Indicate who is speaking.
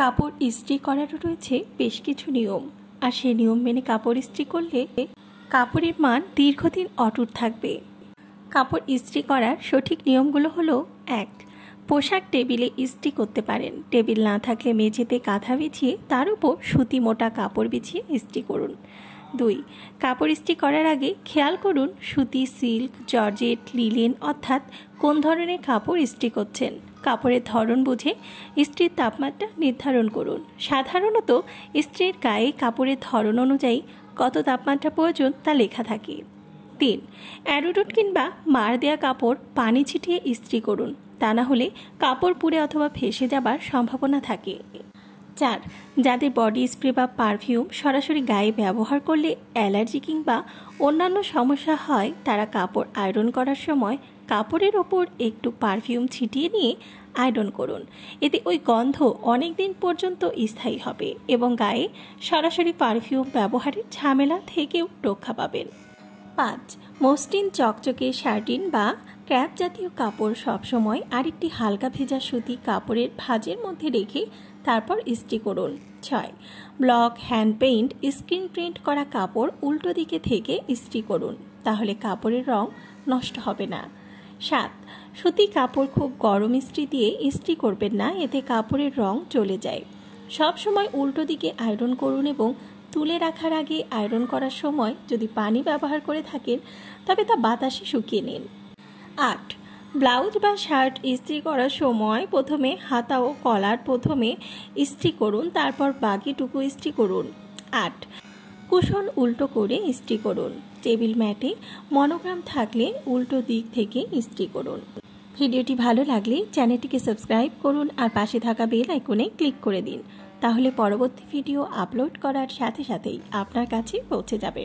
Speaker 1: কাপড় ইস্ত্রি করারও রয়েছে বেশ কিছু নিয়ম আর সেই নিয়ম মেনে কাপড় ইস্ত্রি করলে কাপড়ের মান দীর্ঘদিন অটুট থাকবে কাপড় ইস্ত্রি করার সঠিক নিয়মগুলো হলো এক পোশাক টেবিলে ইস্ত্রি করতে পারেন টেবিল না থাকলে মেঝেতে কাঁথা বিছিয়ে তার উপর সুতি মোটা কাপড় বিছিয়ে ইস্ত্রি করুন দুই কাপড় ইস্ত্রি করার আগে খেয়াল করুন সুতি সিল্ক জর্জেট লিলেন অর্থাৎ কোন ধরনের কাপড় ইস্ত্রি করছেন কাপড়ের ধরন বুঝে স্ত্রীর তাপমাত্রা নির্ধারণ করুন সাধারণত স্ত্রীর গায়ে কাপড়ের ধরন অনুযায়ী কত তাপমাত্রা প্রয়োজন তা লেখা থাকে তিন অ্যারোডুট কিংবা মার দেয়া কাপড় পানি ছিটিয়ে ইস্ত্রি করুন তা না হলে কাপড় পুড়ে অথবা ফেসে যাবার সম্ভাবনা থাকে চার যাদের বডি স্প্রে বা পারফিউম সরাসরি গায়ে ব্যবহার করলে অ্যালার্জি কিংবা অন্যান্য সমস্যা হয় তারা কাপড় আয়রন করার সময় কাপড়ের ওপর একটু পারফিউম ছিটিয়ে নিয়ে আয়রন করুন এতে ওই গন্ধ অনেক দিন পর্যন্ত স্থায়ী হবে এবং গায়ে সরাসরি পারফিউম ব্যবহারের ঝামেলা থেকেও রক্ষা পাবেন পাঁচ মসৃণ চকচকে শার্টিন বা ক্যাপ জাতীয় কাপড় সবসময় আরেকটি হালকা ভেজা সুতি কাপড়ের ভাজের মধ্যে রেখে তারপর ইস্ত্রি করুন ছয় block hand paint screen print করা কাপড় উল্টো দিকে থেকে ইস্ত্রি করুন তাহলে কাপড়ের রং নষ্ট হবে না সাত সুতি কাপড় খুব গরম ইস্ত্রি দিয়ে ইস্ত্রি করবেন না এতে কাপড়ের রং চলে যায় সব সময় উল্টো দিকে আয়রন করুন এবং তুলে রাখার আগে আয়রন করার সময় যদি পানি ব্যবহার করে থাকেন তবে তা বাতাসে শুকিয়ে নিন আট ব্লাউজ বা শার্ট ইস্ত্রি করার সময় প্রথমে হাতা ও কলার প্রথমে ইস্ত্রি করুন তারপর বাকিটুকু ইস্ত্রি করুন আট কুশন উল্টো করে ইস্ত্রি করুন টেবিল ম্যাটে মনোগ্রাম থাকলে উল্টো দিক থেকে ইস্ত্রি করুন ভিডিওটি ভালো লাগলে চ্যানেলটিকে সাবস্ক্রাইব করুন আর পাশে থাকা বেল আইকনে ক্লিক করে দিন তাহলে পরবর্তী ভিডিও আপলোড করার সাথে সাথেই আপনার কাছে পৌঁছে যাবে